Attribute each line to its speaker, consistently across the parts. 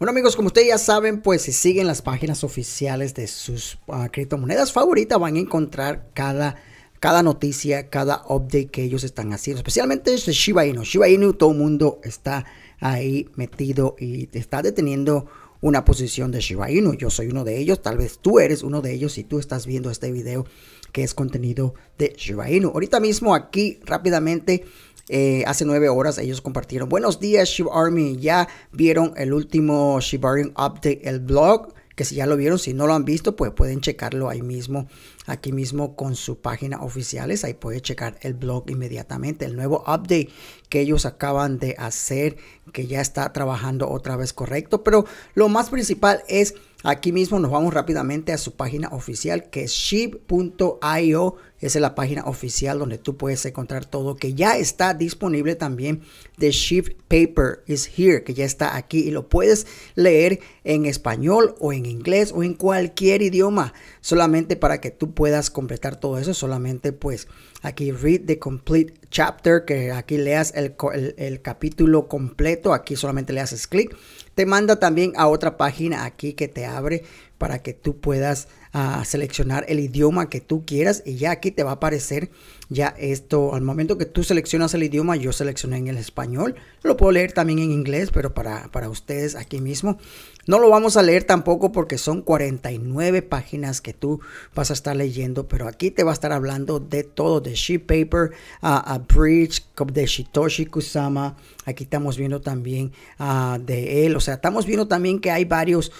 Speaker 1: Bueno amigos, como ustedes ya saben, pues si siguen las páginas oficiales de sus ah, criptomonedas favoritas van a encontrar cada, cada noticia, cada update que ellos están haciendo. Especialmente es este Shiba Inu. Shiba Inu todo el mundo está ahí metido y está deteniendo una posición de Shiba Inu. Yo soy uno de ellos, tal vez tú eres uno de ellos y tú estás viendo este video que es contenido de Shiba Inu. Ahorita mismo aquí rápidamente eh, hace nueve horas ellos compartieron. Buenos días, Shibarmy, Ya vieron el último Shibarium Update, el blog que si ya lo vieron, si no lo han visto, pues pueden checarlo ahí mismo, aquí mismo con su página oficiales, ahí puede checar el blog inmediatamente, el nuevo update que ellos acaban de hacer, que ya está trabajando otra vez correcto, pero lo más principal es Aquí mismo nos vamos rápidamente a su página oficial que es ship.io. Esa es la página oficial donde tú puedes encontrar todo que ya está disponible también The Ship Paper is here, que ya está aquí y lo puedes leer en español o en inglés o en cualquier idioma, solamente para que tú puedas completar todo eso, solamente pues aquí read the complete chapter, que aquí leas el, el capítulo completo, aquí solamente le haces clic te manda también a otra página aquí que te abre para que tú puedas ah, seleccionar el idioma que tú quieras y ya aquí te va a aparecer ya esto al momento que tú seleccionas el idioma yo seleccioné en el español lo puedo leer también en inglés pero para, para ustedes aquí mismo no lo vamos a leer tampoco porque son 49 páginas que tú vas a estar leyendo pero aquí te va a estar hablando de todo de sheet paper ah, a bridge de Shitoshi Kusama aquí estamos viendo también ah, de él o sea estamos viendo también que hay varios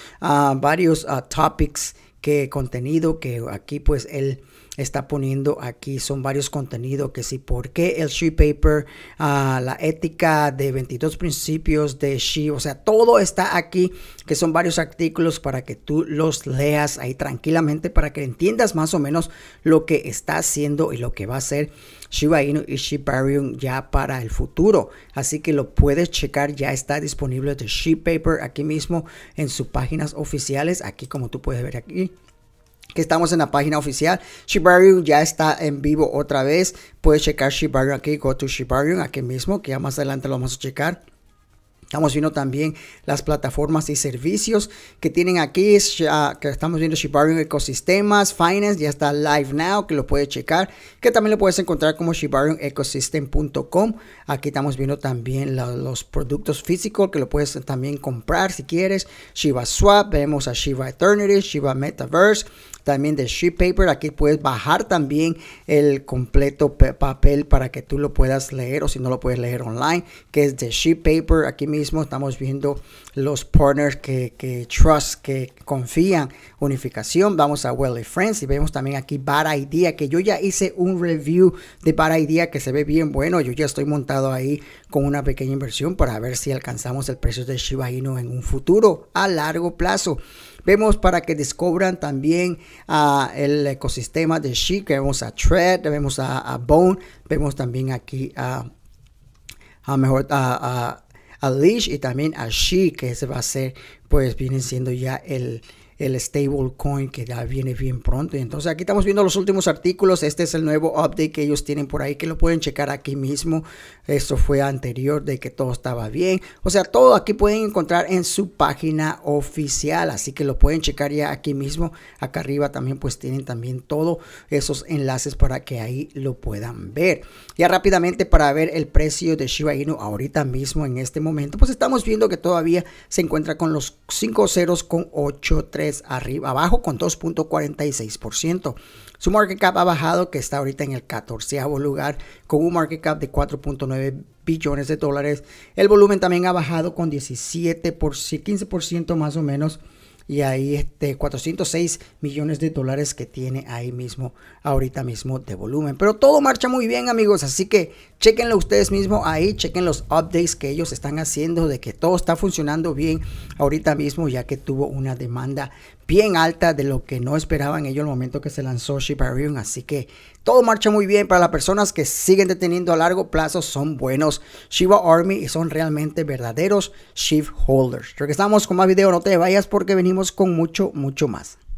Speaker 1: varios topics, que contenido, que aquí pues él está poniendo aquí son varios contenidos que sí, por qué el She Paper, ah, la ética de 22 principios de She, o sea, todo está aquí, que son varios artículos para que tú los leas ahí tranquilamente, para que entiendas más o menos lo que está haciendo y lo que va a hacer Shiba Inu y Barium ya para el futuro. Así que lo puedes checar, ya está disponible de She Paper aquí mismo en sus páginas oficiales, aquí como tú puedes ver aquí que estamos en la página oficial. Shibarium ya está en vivo otra vez. Puedes checar Shibarium aquí, go to Shibarium aquí mismo, que ya más adelante lo vamos a checar. Estamos viendo también las plataformas y servicios que tienen aquí, que estamos viendo Shibarium Ecosistemas, Finance, ya está live now, que lo puedes checar, que también lo puedes encontrar como shibariumecosystem.com. Aquí estamos viendo también los productos físicos que lo puedes también comprar si quieres. Shiba Swap, vemos a Shiba Eternity, Shiba Metaverse, también de sheet paper. Aquí puedes bajar también el completo papel para que tú lo puedas leer o si no lo puedes leer online, que es de sheet paper. Aquí mismo estamos viendo los partners que, trust, que confían. Unificación, vamos a Welly Friends y vemos también aquí Bad Idea, que yo ya hice un review de Bad Idea que se ve bien bueno. Yo ya estoy montado ahí con una pequeña inversión para ver si alcanzamos el precio de Shiba Inu en un futuro a largo plazo. Vemos para que descubran también ah, el ecosistema de Sheik. Vemos a Tread, vemos a, Bone, vemos también aquí a, a mejor a, a Leash y también a Sheik, que ese va a ser, pues viene siendo ya el, el stablecoin que ya viene bien pronto. Y entonces aquí estamos viendo los últimos artículos. Este es el nuevo update que ellos tienen por ahí que lo pueden checar aquí mismo. Esto fue anterior de que todo estaba bien. O sea, todo aquí pueden encontrar en su página oficial. Así que lo pueden checar ya aquí mismo. Acá arriba también pues tienen también todos esos enlaces para que ahí lo puedan ver. Ya rápidamente para ver el precio de Shiba Inu ahorita mismo en este momento. Pues estamos viendo que todavía se encuentra con los 5 ceros con 8, arriba, abajo con 2.46%. Su market cap ha bajado, que está ahorita en el 14 lugar, con un market cap de 4.9 billones de dólares. El volumen también ha bajado con 17 15% más o menos y ahí este 406 millones de dólares que tiene ahí mismo, ahorita mismo de volumen. Pero todo marcha muy bien, amigos, así que chequenlo ustedes mismos ahí, chequen los updates que ellos están haciendo de que todo está funcionando bien ahorita mismo, ya que tuvo una demanda bien alta de lo que no esperaban ellos el momento que se lanzó Shibarium. Así que todo marcha muy bien para las personas que siguen deteniendo a largo plazo. Son buenos Shiba Army y son realmente verdaderos Shift Holders. Regresamos con más video. No te vayas porque venimos con mucho, mucho más.